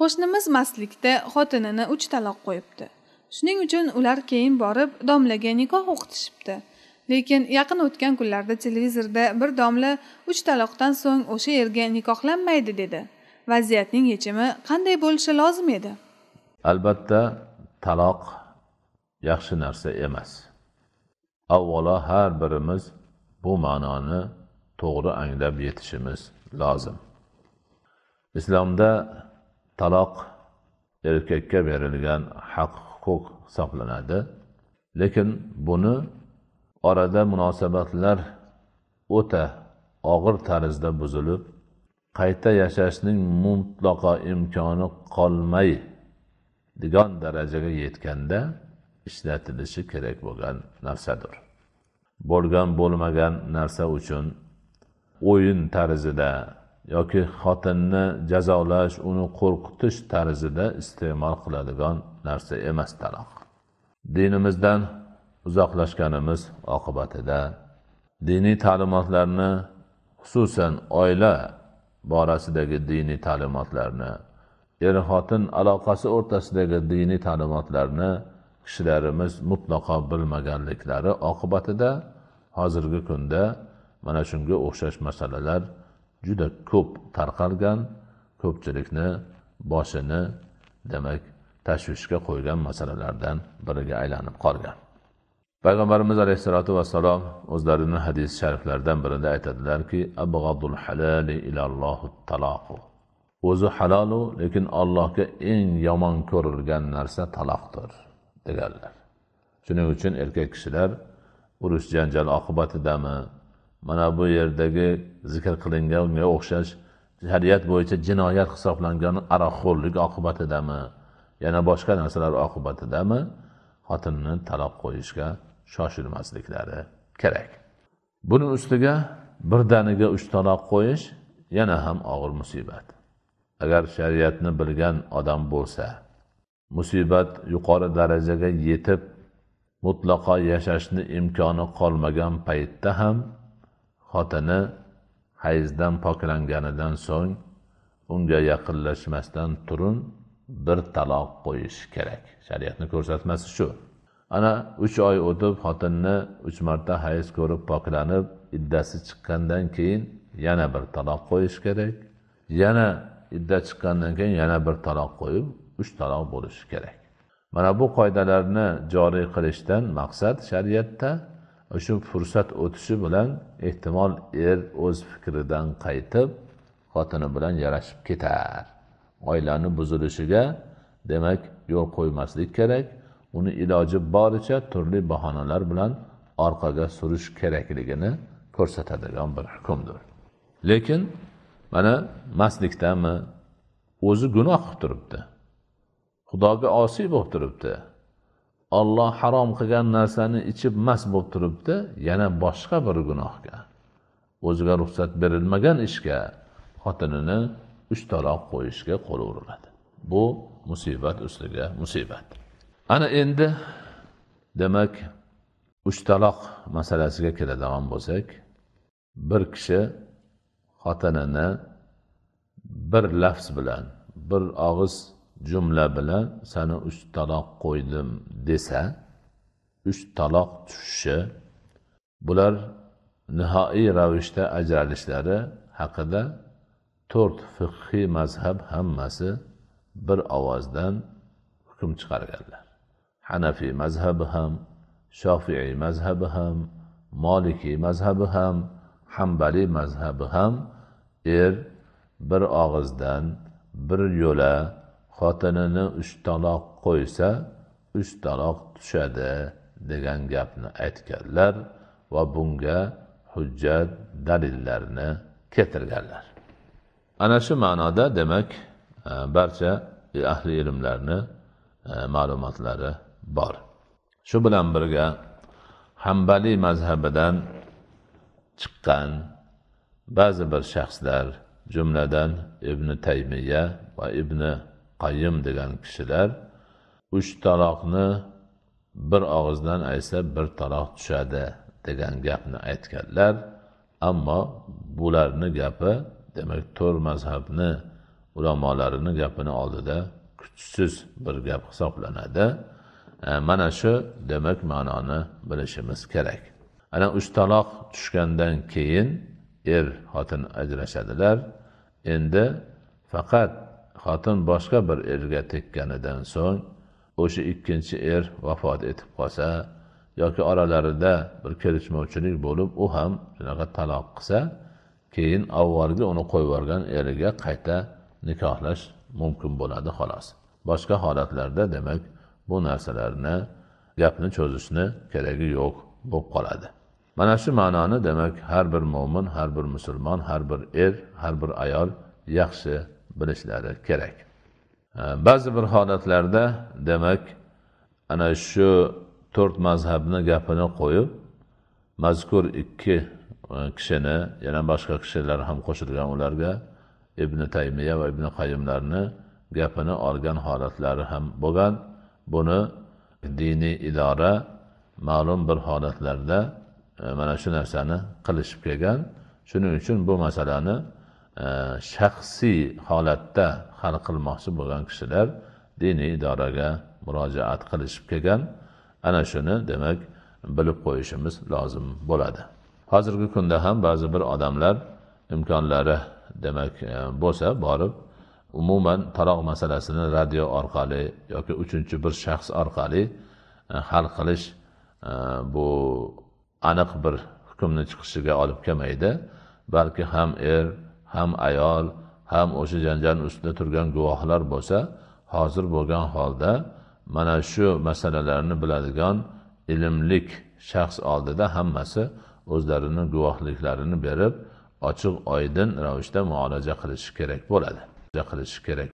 qo'shnimiz mastlikda xotinini uch taloq qo'yibdi shuning uchun ular keyin borib domlaga nikoh o'qitishibdi lekin yaqin o'tgan kunlarda televizorda bir domla uch taloqdan so'ng o'sha yerga nikohlanmaydi dedi vaziyatning yechimi qanday bo'lishi lozim edi albatta taloq yaxshi narsa emas avvalo har birimiz bu ma'noni to'g'ri anglab yetishimiz lozim islomda taloq erkakka berilgan haq huquq hisoblanadi lekin buni orada munosabatlar o'ta og'ir tarzda buzilib qayta yashashning mutlaqo imkoni qolmay degan darajaga yetganda ishlatilishi kerak bo'lgan narsadir bo'lgan bo'lmagan narsa uchun o'yin tarzida yoki xotinni jazolash uni qo'rqitish tarzida iste'mol qiladigan narsa emas taloq dinimizdan uzoqlashganimiz oqibatida diniy ta'limotlarni xususan oila borasidagi diniy ta'limotlarni er xotin aloqasi o'rtasidagi diniy ta'limotlarni kishilarimiz mutlaqo bilmaganliklari oqibatida hozirgi kunda mana shunga o'xshash masalalar juda ko'p tarqalgan ko'pchilikni boshini demak tashvishga qo'ygan masalalardan biriga aylanib qolgan payg'ambarimiz alayhissalotu vassalom o'zlarini hadis shariflaridan birida aytadilarki halali o'zi halolu lekin allohga eng yomon ko'rilgan narsa taloqdir deganlar shuning uchun erkak kishilar urush janjal oqibatidami mana bu yerdagi zikr qilinganga o'xshash shariat bo'yicha jinoyat hisoblangan aroqxo'rlik oqibatidami yana boshqa narsalar oqibatidami xotinni taloq qo'yishga shoshilmasliklari kerak buni ustiga birdaniga uch taloq qo'yish yana ham og'ir musibat agar shariatni bilgan odam bo'lsa musibat yuqori darajaga yetib mutlaqo yashashni imkoni qolmagan paytda ham xotini hayzdan poklanganidan so'ng unga yaqinlashmasdan turun bir taloq qo'yish kerak shariatni ko'rsatmasi shu ana uch oy o'tib xotinni uch marta hayz ko'rib poklanib iddasi chiqqandan keyin yana bir taloq qo'yish kerak yana idda chiqqandan keyin yana bir taloq qo'yib uch taloq bo'lishi kerak mana bu qoidalarni joriy qilishdan maqsad shariatda o'sha fursat o'tishi bilan ehtimol er o'z fikridan qaytib xotini bilan yarashib ketar oilani buzilishiga demak yo'l qo'ymaslik kerak uni iloji boricha turli bahonalar bilan orqaga surish kerakligini ko'rsatadigan bir hukmdir lekin mana mastlikdami o'zi gunoh qilib turibdi xudoga osiy bo'lib turibdi olloh harom qilgan narsani ichib mast bo'lib turibdi yana boshqa bir gunohga o'ziga ruxsat berilmagan ishga xotinini uch taloq qo'yishga qo'l uriladi bu musibat ustiga musibat ana endi demak uch taloq masalasiga keladigan bo'lsak bir kishi xotinini bir lafz bilan bir og'iz jumla bilan sani uch taloq qo'ydim desa uch taloq tushishi bular nihoiy ravishda ajralishlari haqida to'rt fiqhiy mazhab hammasi bir ovozdan hukm chiqarganlar hanafiy mazhabi ham shofiiy mazhabi ham molikiy mazhabi ham hambaliy mazhabi ham er bir og'izdan bir yo'la xotinini uch taloq qo'ysa uch taloq tushadi degan gapni aytganlar va bunga hujjat dalillarni keltirganlar ana shu ma'noda demak e, barcha ahli ilmlarni e, ma'lumotlari bor shu bilan birga hambaliy mazhabidan chiqqan ba'zi bir shaxslar jumladan ibn taymiya va ibn qayyim degan kishilar uch taloqni bir og'izdan aytsa bir taloq tushadi degan gapni aytganlar ammo bularni gapi demak to'rt mazhabni ulamolarini gapini oldida kuchsiz bir gap hisoblanadi e, mana shu demak ma'noni bilishimiz kerak ana uch taloq tushgandan keyin er xotin ajrashadilar endi faqat xotin boshqa bir erga tekkanidan so'ng o'sha ikkinchi er vafot etib qolsa yoki oralarida bir kelishmovchilik bo'lib u ham shunaqa taloq qilsa keyin avvalgi uni qo'yib yuborgan eriga qayta nikohlash mumkin bo'ladi xolos boshqa holatlarda demak bu narsalarni gapni cho'zishni keragi yo'q bo'lib qoladi mana shu ma'noni demak har bir mo'min har bir musulmon har bir er har bir ayol yaxshi bilishlari kerak ba'zi bir holatlarda demak ana shu to'rt mazhabni gapini qo'yib mazkur ikki e, kishini yana boshqa kishilar ham qo'shilgan ularga ibn taymiya va ibn qayimlarni gapini olgan holatlari ham bo'lgan buni diniy idora ma'lum bir holatlarda e, mana shu narsani qilishib kelgan shuning uchun bu masalani shaxsiy holatda hal qilmoqchi bo'lgan kishilar diniy idoraga murojaat qilishib kelgan ana shuni demak bilib qo'yishimiz lozim bo'ladi hozirgi kunda ham ba'zi bir odamlar imkonlari demak e, bo'lsa borib umuman taroq masalasini radio orqali yoki uchinchi bir shaxs orqali e, hal qilish e, bu aniq bir hukmni chiqishiga olib kelmaydi balki ham er ham ayol ham o'sha janjalni ustida turgan guvohlar bo'lsa hozir bo'lgan holda mana shu masalalarni biladigan ilmlik shaxs oldida hammasi o'zlarini guvohliklarini berib ochiq oydin ravishda muolaja qilishi kerak bo'ladi qilishi kerak